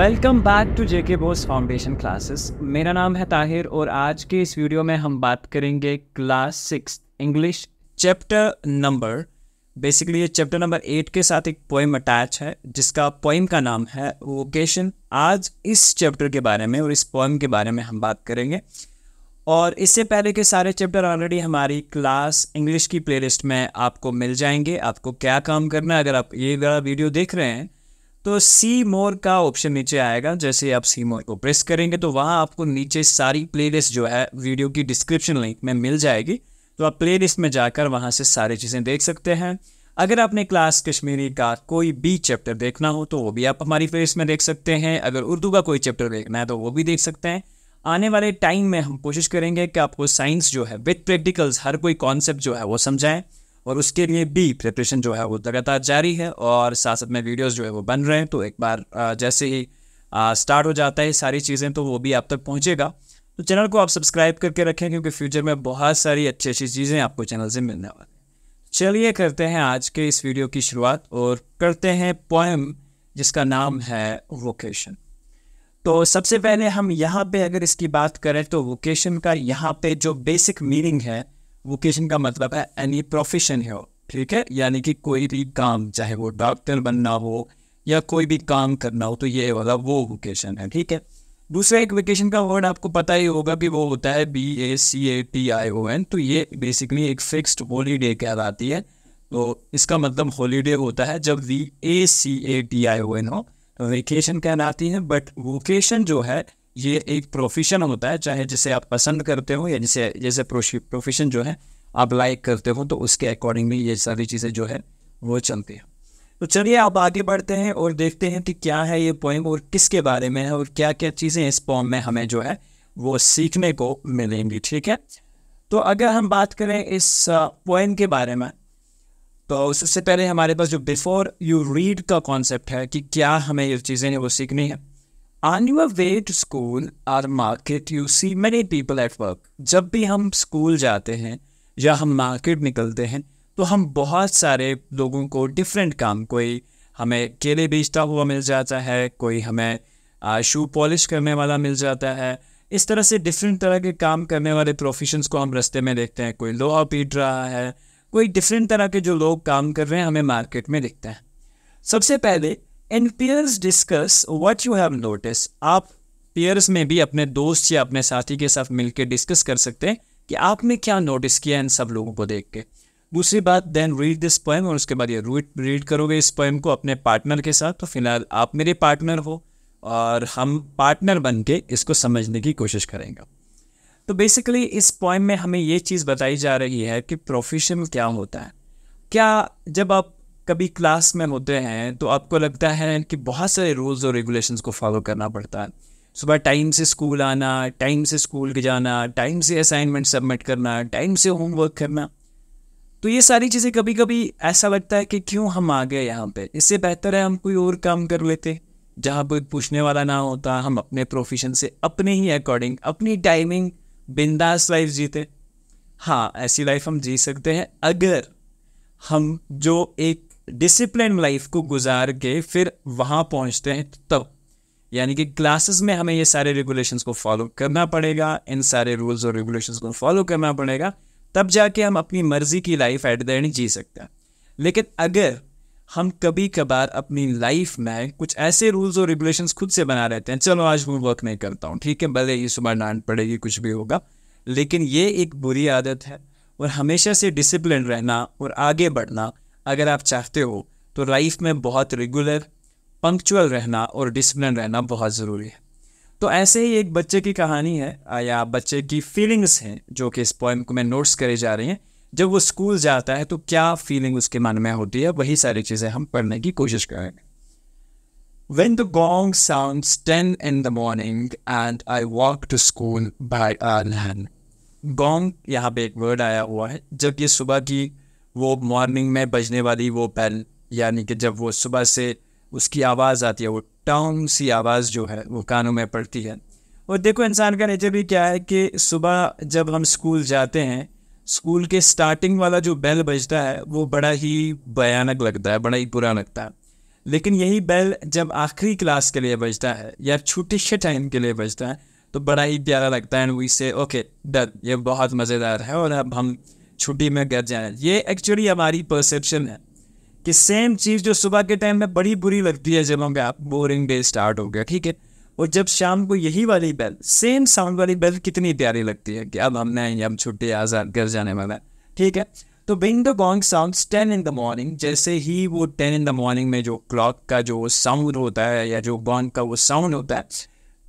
Welcome back to J K Bose foundation classes मेरा नाम है ताहिर और आज के इस वीडियो में हम बात करेंगे class six English chapter number basically ये चैप्टर नंबर एट के साथ एक पोइम अटैच है जिसका पोइम का नाम है वोकेशन आज इस चैप्टर के बारे में और इस पोइम के बारे में हम बात करेंगे और इससे पहले के सारे चैप्टर ऑलरेडी हमारी क्लास इंग्लिश की प्लेलिस्ट में आपको मिल जाएंगे आपको क्या काम करना है अगर आप ये ज़रा वीडियो देख रहे हैं तो सी मोर का ऑप्शन नीचे आएगा जैसे आप सी मोर को प्रेस करेंगे तो वहाँ आपको नीचे सारी प्लेलिस्ट जो है वीडियो की डिस्क्रिप्शन लिंक में मिल जाएगी तो आप प्लेलिस्ट में जाकर वहाँ से सारी चीज़ें देख सकते हैं अगर आपने क्लास कश्मीरी का कोई भी चैप्टर देखना हो तो वो भी आप हमारी प्लेलिस्ट में देख सकते हैं अगर उर्दू का कोई चैप्टर देखना है तो वो भी देख सकते हैं आने वाले टाइम में हम कोशिश करेंगे कि आपको साइंस जो है विथ प्रैक्टिकल्स हर कोई कॉन्सेप्ट जो है वो समझाएं और उसके लिए भी प्रिपरेशन जो है वो लगातार जारी है और साथ साथ में वीडियोज़ जो है वो बन रहे हैं तो एक बार जैसे ही स्टार्ट हो जाता है सारी चीज़ें तो वो भी आप तक पहुँचेगा तो चैनल को आप सब्सक्राइब करके रखें क्योंकि फ्यूचर में बहुत सारी अच्छी अच्छी चीज़ें आपको चैनल से मिलने वाली चलिए करते हैं आज के इस वीडियो की शुरुआत और करते हैं पोएम जिसका नाम है वोकेशन तो सबसे पहले हम यहाँ पे अगर इसकी बात करें तो वोकेशन का यहाँ पे जो बेसिक मीनिंग है वोकेशन का मतलब है एनी प्रोफेशन है ठीक है यानी कि कोई भी काम चाहे वो डॉक्टर बनना हो या कोई भी काम करना हो तो ये वाला वो वोकेशन है ठीक है दूसरा एक वोकेशन का वर्ड आपको पता ही होगा कि वो होता है B A C A T I O N तो ये बेसिकली एक फिक्स्ड हॉलीडे कहलाती है तो इसका मतलब हॉलीडे होता है जब V A C A T I O N हो वेकेशन तो कहलाती है बट वोकेशन जो है ये एक प्रोफेशन होता है चाहे जिसे आप पसंद करते हो या जिसे जैसे प्रोफेशन जो है आप लाइक करते हो तो उसके अकॉर्डिंगली ये सारी चीज़ें जो है वो चलती हैं तो चलिए आप आगे बढ़ते हैं और देखते हैं कि क्या है ये पोइम और किसके बारे में है और क्या क्या चीज़ें इस पोम में हमें जो है वो सीखने को मिलेंगी ठीक है तो अगर हम बात करें इस पोइम के बारे में तो सबसे पहले हमारे पास जो बिफोर यू रीड का कॉन्सेप्ट है कि क्या हमें ये चीज़ें वो सीखनी है On your way to school or market, you see many people at work. जब भी हम स्कूल जाते हैं या हम मार्केट निकलते हैं तो हम बहुत सारे लोगों को डिफरेंट काम कोई हमें केले बेचता हुआ मिल जाता है कोई हमें शू पॉलिश करने वाला मिल जाता है इस तरह से डिफरेंट तरह के काम करने वाले प्रोफेशंस को हम रस्ते में देखते हैं कोई लोहा पीट रहा है कोई डिफरेंट तरह के जो लोग काम कर रहे हैं हमें मार्केट में दिखते हैं सबसे पहले and pairs discuss what you have notice आप पेयर्स में भी अपने दोस्त या अपने साथी के साथ मिलकर डिस्कस कर सकते हैं कि आपने क्या नोटिस किया इन सब लोगों को देख के दूसरी बात देन रीड दिस पोएम और उसके बाद ये रीड रीड करोगे इस पोएम को अपने पार्टनर के साथ तो फिलहाल आप मेरे पार्टनर हो और हम पार्टनर बन के इसको समझने की कोशिश करेंगे तो बेसिकली इस पोएम में हमें ये चीज़ बताई जा रही है कि प्रोफेशन क्या होता है क्या जब आप कभी क्लास में होते हैं तो आपको लगता है कि बहुत सारे रूल्स और रेगुलेशन को फॉलो करना पड़ता है सुबह टाइम से स्कूल आना टाइम से स्कूल के जाना टाइम से असाइनमेंट सबमिट करना टाइम से होमवर्क करना तो ये सारी चीज़ें कभी कभी ऐसा लगता है कि क्यों हम आ गए यहाँ पे इससे बेहतर है हम कोई और काम कर लेते जहाँ कोई पूछने वाला ना होता हम अपने प्रोफेशन से अपने ही अकॉर्डिंग अपनी टाइमिंग बिंदास लाइफ जीते हाँ ऐसी लाइफ हम जी सकते हैं अगर हम जो एक डिसिप्लिन लाइफ को गुजार के फिर वहाँ पहुँचते हैं तब तो, यानी कि क्लासेस में हमें ये सारे रेगुलेशंस को फॉलो करना पड़ेगा इन सारे रूल्स और रेगुलेशंस को फॉलो करना पड़ेगा तब जाके हम अपनी मर्ज़ी की लाइफ एट द एंड जी सकते हैं लेकिन अगर हम कभी कभार अपनी लाइफ में कुछ ऐसे रूल्स और रेगुलेशंस खुद से बना रहते हैं चलो आज मैं वर्क नहीं करता हूँ ठीक है भले ये सुबह डांट पड़ेगी कुछ भी होगा लेकिन ये एक बुरी आदत है और हमेशा से डिसिप्लिन रहना और आगे बढ़ना अगर आप चाहते हो तो लाइफ में बहुत रेगुलर पंक्चुअल रहना और डिसिप्लिन रहना बहुत ज़रूरी है तो ऐसे ही एक बच्चे की कहानी है या बच्चे की फीलिंग्स हैं जो कि इस पॉइंट को मैं नोट्स करे जा रही हैं जब वो स्कूल जाता है तो क्या फीलिंग उसके मन में होती है वही सारी चीज़ें हम पढ़ने की कोशिश करेंगे When the gong sounds ten in the morning and I walk to school by a van. Gong यहाँ पे एक वर्ड आया हुआ है जब ये सुबह की वो मॉर्निंग में बजने वाली वो बैल यानी कि जब वो सुबह से उसकी आवाज़ आती है वो टांग सी आवाज़ जो है वो कानों में पड़ती है और देखो इंसान का नेचर भी क्या है कि सुबह जब हम स्कूल जाते हैं स्कूल के स्टार्टिंग वाला जो बेल बजता है वो बड़ा ही भयानक लगता है बड़ा ही बुरा लगता है लेकिन यही बेल जब आखिरी क्लास के लिए बजता है या छुट्टी से टाइम के लिए बजता है तो बड़ा ही प्यारा लगता है वी से ओके डन ये बहुत मज़ेदार है और अब हम छुट्टी में घर जाए ये एक्चुअली हमारी परसेप्शन है कि सेम चीज़ जो सुबह के टाइम में बड़ी बुरी लगती है जब हम बोरिंग डे स्टार्ट हो गया ठीक है और जब शाम को यही वाली बेल सेम साउंड वाली बेल कितनी प्यारी लगती है कि अब हम नहीं हम छुट्टी आज़ाद घर जाने वाला है ठीक है तो being the gong sound ten in the morning जैसे ही वो टेन इन द मॉर्निंग में जो क्लॉक का जो साउंड होता है या जो गॉन्ग का वो साउंड होता है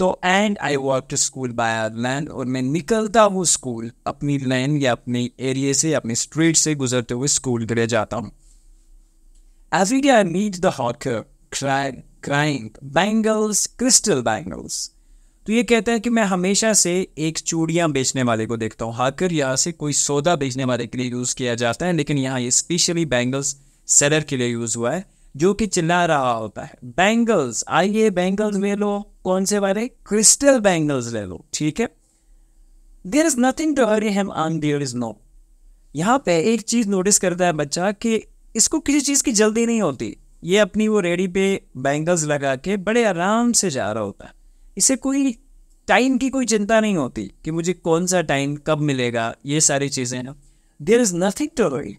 तो and I walk to school by our land और मैं निकलता हूँ स्कूल अपनी लैंड या अपने एरिए से अपने स्ट्रीट से गुजरते हुए स्कूल के लिए जाता हूँ as we D I need the hawker crying bangles crystal bangles तो ये कहता है कि मैं हमेशा से एक चूड़ियाँ बेचने वाले को देखता हूँ हाकर यहाँ से कोई सौदा बेचने वाले के लिए यूज़ किया जाता है लेकिन यहाँ ये स्पेशली बैंगल्स सेलर के लिए यूज़ हुआ है जो कि चिल्ला रहा होता है बैंगल्स आइए बैंगल्स ले लो कौन से वाले क्रिस्टल बैंगल्स ले लो ठीक है there is nothing to hurry him on there is no यहाँ पे एक चीज नोटिस करता है बच्चा कि इसको किसी चीज की जल्दी नहीं होती ये अपनी वो रेडी पे बैंगल्स लगा के बड़े आराम से जा रहा होता है इसे कोई टाइम की कोई चिंता नहीं होती कि मुझे कौन सा टाइम कब मिलेगा ये सारी चीज़ें ना देर इज़ नथिंग टू रोई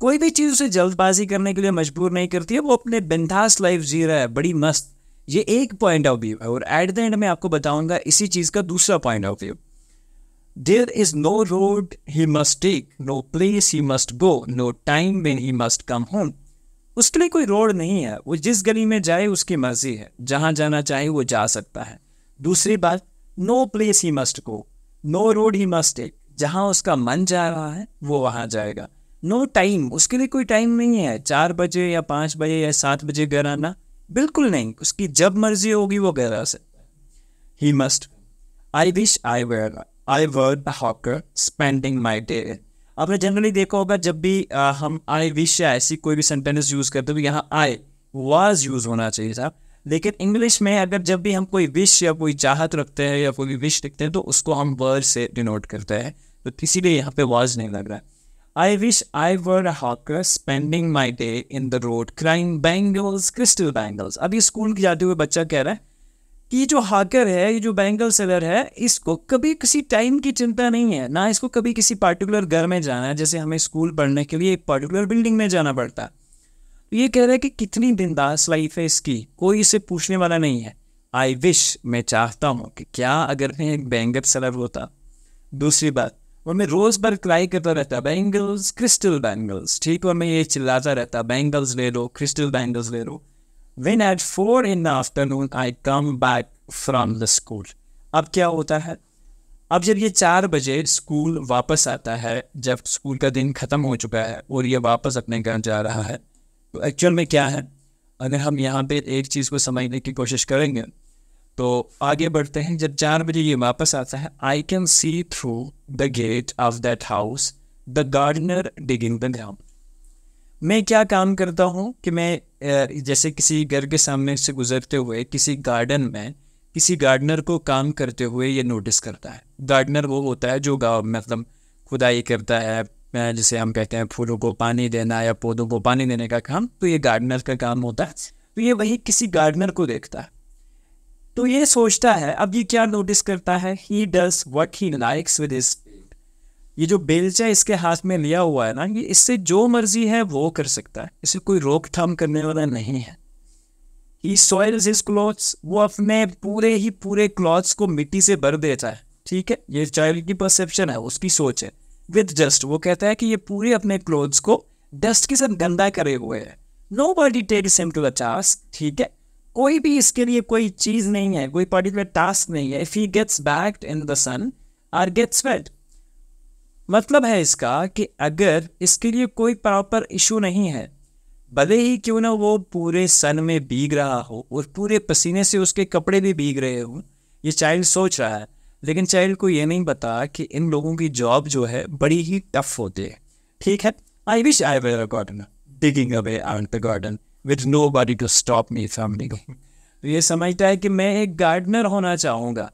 कोई भी चीज़ उसे जल्दबाजी करने के लिए मजबूर नहीं करती है वो अपने बिंदास लाइफ जी रहा है बड़ी मस्त ये एक पॉइंट ऑफ व्यू है और एट द एंड में आपको बताऊंगा इसी चीज़ का दूसरा point of view there is no road he must take no place he must go no time when he must come home उसके लिए कोई रोड नहीं है वो जिस गली में जाए उसकी मर्जी है जहाँ जाना चाहे वो जा सकता है दूसरी बात no place he must go no road he must take जहाँ उसका मन जा रहा है वो वहाँ जाएगा नो टाइम उसके लिए कोई टाइम नहीं है चार बजे या पाँच बजे या सात बजे घर आना बिल्कुल नहीं उसकी जब मर्जी होगी वो घर आ सकता he must I wish I were I were hawker spending my day आपने जनरली देखा होगा जब भी आ, हम आई विश या ऐसी कोई भी सेंटेंस यूज़ करते हो तो यहाँ आई वाज यूज़ होना चाहिए साहब लेकिन इंग्लिश में अगर जब भी हम कोई विश या कोई चाहत रखते हैं या कोई विश लिखते हैं तो उसको हम वर्ड से डिनोट करते हैं तो इसीलिए यहाँ पे वाज नहीं लग रहा है I wish I were a hawker spending my day in the road crying bangles, crystal bangles. अभी स्कूल के जाते हुए बच्चा कह रहा है कि जो हाकर है ये जो बैंगल सेलर है इसको कभी किसी टाइम की चिंता नहीं है ना इसको कभी किसी पर्टिकुलर घर में जाना है जैसे हमें स्कूल पढ़ने के लिए एक पर्टिकुलर बिल्डिंग में जाना पड़ता है तो ये कह रहा है कि कितनी बिंदास लाइफ है इसकी कोई इसे पूछने वाला नहीं है आई विश मैं चाहता हूँ कि क्या अगर मैं एक बैंगल सेलर होता दूसरी बात और मैं रोज़ भर क्राई करता रहता बैंगल्स क्रिस्टल बैंगल्स ठीक और मैं ये चिल्लाता रहता बैंगल्स ले लो क्रिस्टल बैंगल्स ले लो when at four in the afternoon I come back from the school अब क्या होता है अब जब ये चार बजे स्कूल वापस आता है जब स्कूल का दिन ख़त्म हो चुका है और ये वापस अपने घर जा रहा है तो एक्चुअल में क्या है अगर हम यहाँ पे एक चीज़ को समझने की कोशिश करेंगे तो आगे बढ़ते हैं जब चार बजे ये वापस आता है I can see through the gate of that house the gardener digging the ground मैं क्या काम करता हूँ कि मैं जैसे किसी घर के सामने से गुजरते हुए किसी गार्डन में किसी गार्डनर को काम करते हुए ये नोटिस करता है गार्डनर वो होता है जो गाँव मतलब खुदाई करता है जैसे हम कहते हैं फूलों को पानी देना या पौधों को पानी देने का काम तो ये गार्डनर का काम होता है तो ये वही किसी गार्डनर को देखता है तो ये सोचता है अब ये क्या नोटिस करता है he does what he likes with इस ये जो बेलचा इसके हाथ में लिया हुआ है ना ये इससे जो मर्जी है वो कर सकता है इसे कोई रोकथाम करने वाला नहीं है ही सॉइल्स हिज क्लॉथ्स वो अपने पूरे ही पूरे क्लॉथ्स को मिट्टी से भर देता है ठीक है ये चाइल्ड की परसेप्शन है उसकी सोच है विद जस्ट वो कहता है कि ये पूरे अपने क्लोथ्स को डस्ट के साथ गंदा करे हुए है nobody take him to the task ठीक है कोई भी इसके लिए कोई चीज नहीं है कोई पर्टिकुलर टास्क नहीं है if he gets baked in the sun or gets wet मतलब है इसका कि अगर इसके लिए कोई प्रॉपर इशू नहीं है भले ही क्यों ना वो पूरे सन में भीग रहा हो और पूरे पसीने से उसके कपड़े भी भीग रहे हों ये चाइल्ड सोच रहा है लेकिन चाइल्ड को ये नहीं पता कि इन लोगों की जॉब जो है बड़ी ही टफ होती है ठीक है I wish I were garden digging away out the garden with nobody to stop me को तो ये समझता है कि मैं एक गार्डनर होना चाहूँगा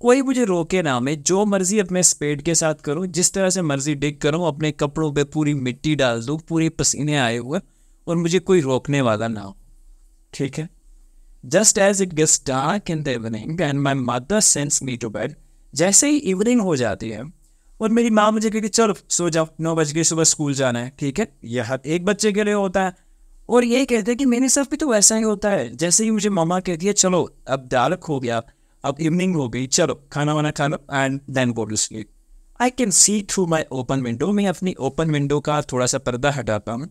कोई मुझे रोके ना मैं जो मर्ज़ी अपने स्पेड के साथ करूँ जिस तरह से मर्ज़ी डिग करूँ अपने कपड़ों पे पूरी मिट्टी डाल दूँ पूरे पसीने आए हुए और मुझे कोई रोकने वाला ना हो ठीक है just as it gets dark in the evening and my mother sends me to bed जैसे ही इवनिंग हो जाती है और मेरी माँ मुझे कहती चलो सो जाओ नौ बज के सुबह स्कूल जाना है ठीक है यह एक बच्चे के लिए होता है और ये कहते हैं कि मेरे साथ भी तो वैसा ही होता है जैसे ही मुझे मामा कहती है चलो अब डार्क हो गया अब इवनिंग हो गई चलो खाना वाना खा लो and then go to sleep I can see through my open window मैं अपनी ओपन विंडो का थोड़ा सा पर्दा हटाता हूँ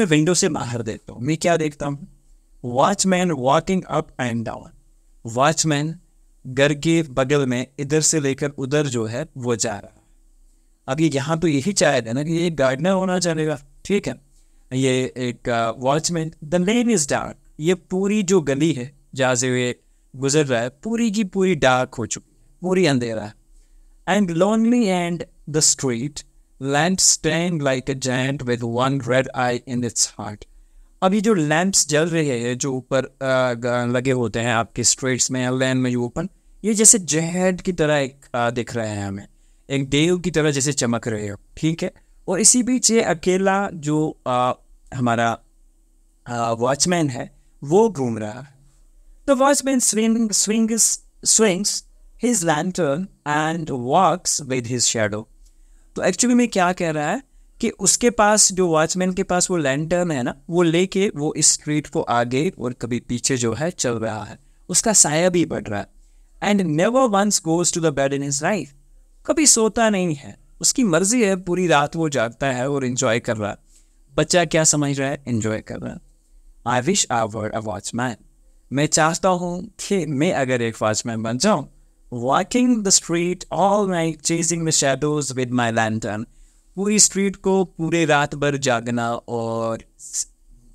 मैं विंडो से बाहर देखता हूँ मैं क्या देखता हूँ watchman walking up and down watchman घर के बगल में इधर से लेकर उधर जो है वो जा रहा अब ये यहाँ तो यही चाहे थे ना कि ये गार्डनर होना चाहेगा ठीक है ये एक watchman the lane is dark ये पूरी जो गली है जहाँ से ये गुजर रहा है पूरी की पूरी डार्क हो चुकी है पूरी अंधेरा है and lonely and the street lamp stand like a giant with one red eye in its heart अभी जो लैंप्स जल रहे हैं जो ऊपर uh, लगे होते हैं आपके स्ट्रीट्स में या लैन में ओपन ये जैसे जहड की तरह एक uh, दिख रहे हैं हमें एक देव की तरह जैसे चमक रहे हो ठीक है और इसी बीच ये अकेला जो आ, हमारा वॉचमैन है वो घूम रहा है the watchman swing swing swings his lantern and walks with his shadow तो एक्चुअली में क्या कह रहा है कि उसके पास जो वॉचमैन के पास वो लैंटर्न है ना वो लेके वो इस स्ट्रीट को आगे और कभी पीछे जो है चल रहा है उसका साया भी बढ़ रहा है and never once goes to the bed in his life कभी सोता नहीं है उसकी मर्जी है पूरी रात वो जागता है और इन्जॉय कर रहा है बच्चा क्या समझ रहा है इंजॉय कर रहा है I wish I were a watchman मैं चाहता हूँ कि मैं अगर एक वॉचमैन बन जाऊँ walking the street all my chasing the shadows with my lantern पूरी स्ट्रीट को पूरे रात भर जागना और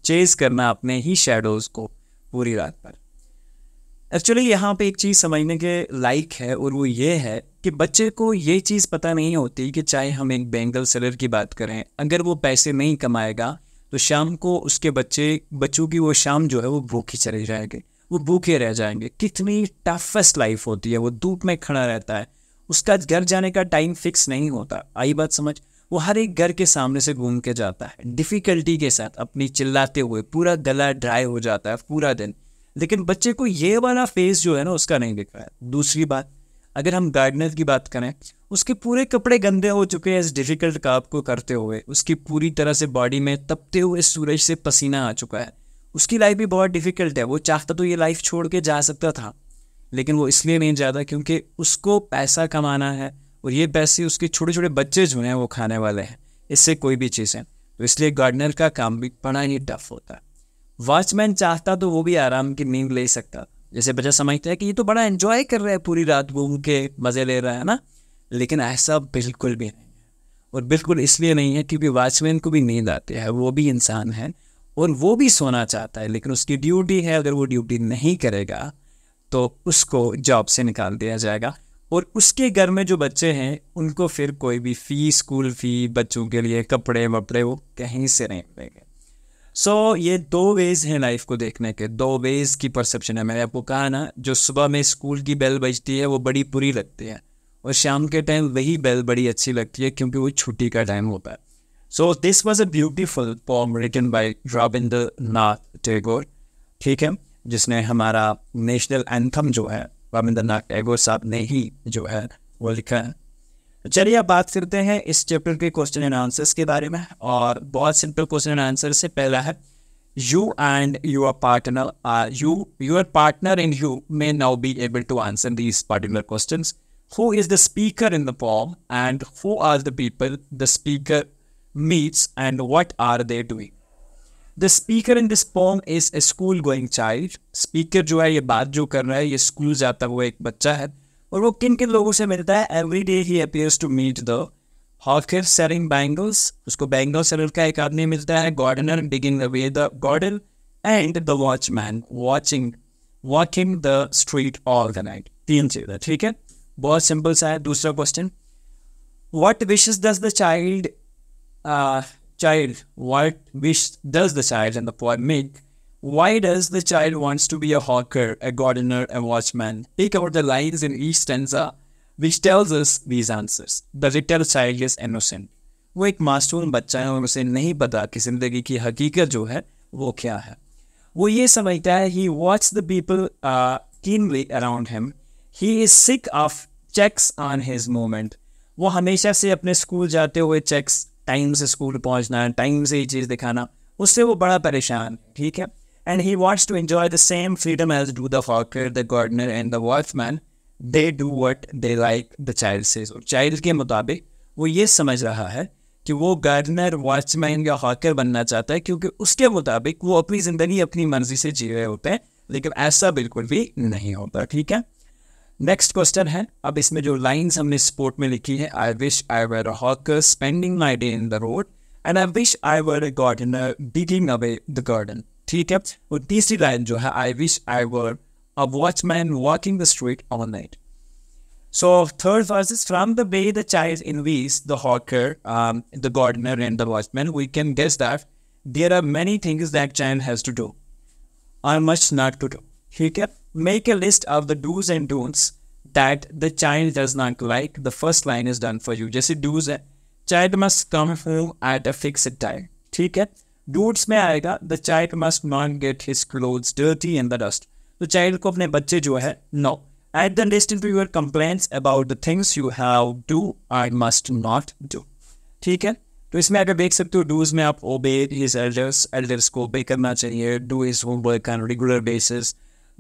चेज करना अपने ही शेडोज को पूरी रात भर एक्चुअली यहाँ पे एक चीज़ समझने के लाइक है और वो ये है कि बच्चे को ये चीज़ पता नहीं होती कि चाहे हम एक बैंगल सेलर की बात करें अगर वो पैसे नहीं कमाएगा तो शाम को उसके बच्चे बच्चों की वो शाम जो है वो भूखी चले जाएंगे वो भूखे रह जाएंगे कितनी टफेस्ट लाइफ होती है वो धूप में खड़ा रहता है उसका घर जाने का टाइम फिक्स नहीं होता आई बात समझ वो हर एक घर के सामने से घूम के जाता है डिफ़िकल्टी के साथ अपनी चिल्लाते हुए पूरा गला ड्राई हो जाता है पूरा दिन लेकिन बच्चे को ये वाला फेस जो है ना उसका नहीं रहा है दूसरी बात अगर हम गार्डनर की बात करें उसके पूरे कपड़े गंदे हो चुके हैं इस डिफ़िकल्ट काम को करते हुए उसकी पूरी तरह से बॉडी में तपते हुए सूरज से पसीना आ चुका है उसकी लाइफ भी बहुत डिफ़िकल्ट है वो चाहता तो ये लाइफ छोड़ के जा सकता था लेकिन वो इसलिए नहीं जाता क्योंकि उसको पैसा कमाना है और ये पैसे उसके छोटे छोटे बच्चे जो हैं वो खाने वाले हैं इससे कोई भी चीज़ है तो इसलिए गार्डनर का काम भी बड़ा ही टफ होता है वॉचमैन चाहता तो वो भी आराम की नींद ले सकता जैसे बच्चा समझता है कि ये तो बड़ा इन्जॉय कर रहा है पूरी रात घूम के मज़े ले रहा है ना लेकिन ऐसा बिल्कुल भी नहीं है और बिल्कुल इसलिए नहीं है क्योंकि वॉचमैन को भी नींद आती है वो भी इंसान है और वो भी सोना चाहता है लेकिन उसकी ड्यूटी है अगर वो ड्यूटी नहीं करेगा तो उसको जॉब से निकाल दिया जाएगा और उसके घर में जो बच्चे हैं उनको फिर कोई भी फ़ी स्कूल फ़ी बच्चों के लिए कपड़े वपड़े वो कहीं से नहीं मिलेंगे सो so, ये दो वेज हैं लाइफ को देखने के दो वेज की परसेप्शन है मैंने आपको कहा ना जो सुबह में स्कूल की बेल बजती है वो बड़ी बुरी लगती है और शाम के टाइम वही बेल बड़ी अच्छी लगती है क्योंकि वो छुट्टी का टाइम होता है so this was a beautiful poem written by Rabindranath Tagore ठीक है जिसने हमारा नेशनल एंथम जो है रविंद्र नाथ टैगोर साहब ने ही जो है वो लिखा है तो चलिए आप बात करते हैं इस चैप्टर के क्वेश्चन एंड आंसर्स के बारे में और बहुत सिंपल क्वेश्चन एंड आंसर से पहला है you and your partner or you your partner in you may now be able to answer these particular question who is the speaker in the form and who are the people the speaker meets and what are they doing the speaker in this form is a school going child speaker जो है ये बात जो कर रहा है ये school जाता हुआ एक बच्चा है और वो किन किन लोगों से मिलता है every day he appears to meet the hawker selling bangles उसको बैंगल सेलर का एक आदमी मिलता है gardener digging away the garden and the watchman watching walking the street all the night तीन चीज़ें ठीक है बहुत सिंपल सा है दूसरा question what wishes does the child child what wish does the child and the poem make Why does the child wants to be a hawker, a gardener, a watchman? Take out the lines in each stanza which tells us these answers. The little child is innocent. वो एक मासूम बच्चा है और उसे नहीं पता कि ज़िंदगी की हकीकत जो है वो क्या है वो ये समझता है he watch the people keenly around him he is sick of checks on his moment वो हमेशा से अपने स्कूल जाते हुए चेक्स टाइम से स्कूल पहुंचना टाइम से ये चीज़ दिखाना उससे वो बड़ा परेशान ठीक है and he wants to enjoy the same freedom as do the hawker, the gardener, and the watchman. They do what they like, the child says. और child के मुताबिक वो ये समझ रहा है कि वो gardener, watchman या hawker बनना चाहता है क्योंकि उसके मुताबिक वो अपनी ज़िंदगी अपनी मर्जी से जी रहे होते हैं लेकिन ऐसा बिल्कुल भी नहीं होता ठीक है नेक्स्ट क्वेश्चन है अब इसमें जो लाइंस हमने स्पोर्ट में लिखी है I wish I were a hawker spending my day in the road and I wish I were a gardener digging away the garden ठीक है और तीसरी लाइन जो है I wish I were a watchman walking the street on night so third verse is from the way the child envies the hawker the gardener and the watchman we can guess that there are many things that child has to do or must not to do ठीक है make a list of the dos and don'ts that the child does not like the first line is done for you जैसे dos है child must come home at a fix time ठीक है dos में आएगा the child must not get his cloth dirty in the dust तो child को अपने बच्चे जो है no at the in to your complains about the things you have do I must not do ठीक है तो इसमें अगर देख सकते हो डूज में आप ओबे हिज एल्डर्स एल्डर्स को ओबे करना चाहिए do is work on regular basis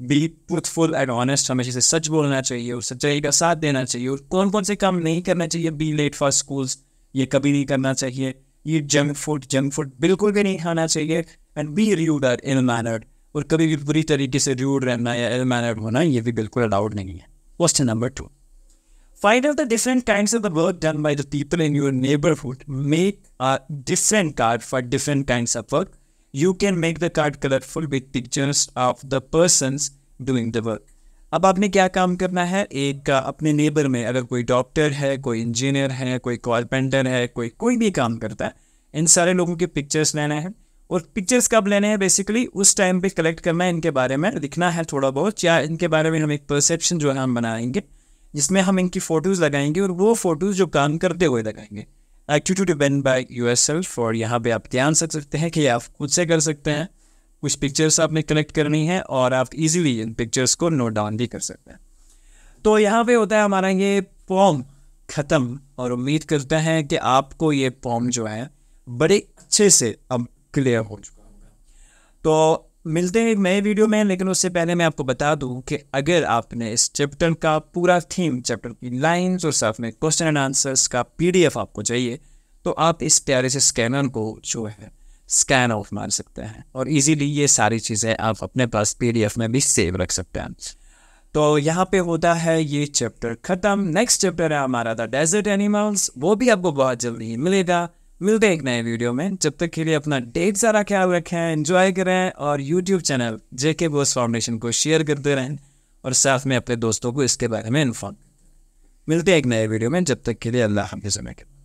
be truthful and honest हमेशा से सच बोलना चाहिए और सच्चाई का साथ देना चाहिए और कौन कौन से काम नहीं करना चाहिए बी लेट फॉर स्कूल्स ये कभी नहीं करना चाहिए ये जंक फूड जंक फूड बिल्कुल भी नहीं खाना चाहिए and be rude or in mannered और कभी भी बुरी तरीके से र्यूड रहना या इल मैनर्ड होना ये भी बिल्कुल अलाउड नहीं है question number two find out the different kinds of the work done by the people in your neighbourhood make a different card for different kinds of work you can make the card colourful with pictures of the persons doing the work अब आपने क्या काम करना है एक अपने neighbour में अगर कोई डॉक्टर है कोई इंजीनियर है कोई कारपेंटर है कोई कोई भी काम करता है इन सारे लोगों के पिक्चर्स लेना है और पिक्चर्स कब लेने हैं बेसिकली उस टाइम पे कलेक्ट करना है इनके बारे में लिखना है थोड़ा बहुत या इनके बारे में हम एक परसेप्शन जो है हम बनाएंगे जिसमें हम इनकी फ़ोटोज़ लगाएंगे और वो फ़ोटोज़ जो काम करते हुए लगाएंगे to depend yourself और यहाँ पे आप ध्यान रख सकते हैं कि आप खुद से कर सकते हैं कुछ पिक्चर्स आपने कलेक्ट करनी है और आप इजीली इन पिक्चर्स को नोट डाउन भी कर सकते हैं तो यहाँ पे होता है हमारा ये पॉम ख़त्म और उम्मीद करते हैं कि आपको ये पॉम जो है बड़े अच्छे से अब क्लियर हो चुका तो मिलते हैं नए वीडियो में लेकिन उससे पहले मैं आपको बता दूं कि अगर आपने इस चैप्टर का पूरा थीम चैप्टर की लाइंस और साथ में क्वेश्चन एंड आंसर्स का पीडीएफ आपको चाहिए तो आप इस प्यारे से स्कैनर को जो है स्कैन ऑफ मार सकते हैं और इजीली ये सारी चीज़ें आप अपने पास पी में भी सेव रख सकते हैं तो यहाँ पे होता है ये चैप्टर ख़त्म नेक्स्ट चैप्टर है हमारा द डेजर्ट एनिमल्स वो भी आपको बहुत जल्दी ही मिलेगा मिलते हैं एक नए वीडियो में जब तक के लिए अपना डेट सारा ख्याल रखें एंजॉय करें और YouTube channel JK Bose foundation को शेयर करते रहें और साथ में अपने दोस्तों को इसके बारे में इन्फॉर्म मिलते हैं एक नए वीडियो में जब तक के लिए अल्लाह हाफिज़